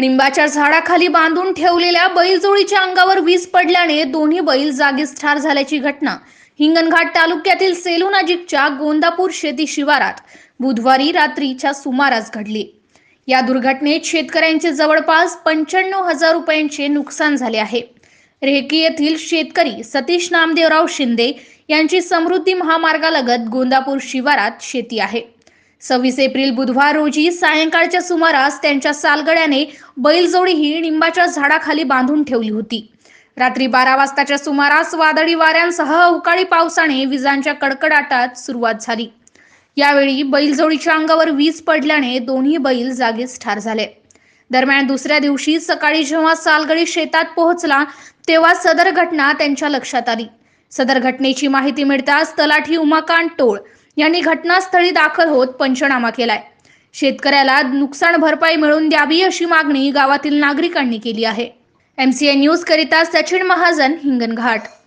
लिंबाच्या झाडाखाली बांधून ठेवलेल्या बैलजोडीच्या अंगावर वीज पडल्याने दोन्ही बैल जागीच ठार झाल्याची घटना हिंगणघाट तालुक्यातील सेलू नजीकच्या गोंदापूर शेती शिवारात बुधवारी रात्रीच्या सुमारास घडली या दुर्घटनेत शेतकऱ्यांचे जवळपास पंच्याण्णव हजार रुपयांचे नुकसान झाले आहे रेकी येथील शेतकरी सतीश नामदेवराव शिंदे यांची समृद्धी महामार्गालगत गोंदापूर शिवारात शेती आहे सव्वीस एप्रिल बुधवार रोजी सायंकाळच्या सुमारास त्यांच्या सालगड्याने बैलजोडी ही निंबाच्या झाडाखाली बांधून ठेवली होती रात्री बारा वाजताच्या सुमारास वादळी वाऱ्यांसह अवकाळी पावसाने विजांच्या कडकडाटात सुरुवात झाली यावेळी बैलजोडीच्या अंगावर वीज पडल्याने दोन्ही बैल जागीच ठार झाले दरम्यान दुसऱ्या दिवशी सकाळी जेव्हा सालगडी शेतात पोहोचला तेव्हा सदर घटना त्यांच्या लक्षात आली सदर घटनेची माहिती मिळताच तलाठी उमाकांत टोळ यांनी घटनास्थळी दाखल होत पंचनामा केलाय शेतकऱ्याला नुकसान भरपाई मिळवून द्यावी अशी मागणी गावातील नागरिकांनी केली आहे एमसीए न्यूज करिता सचिन महाजन हिंगणघाट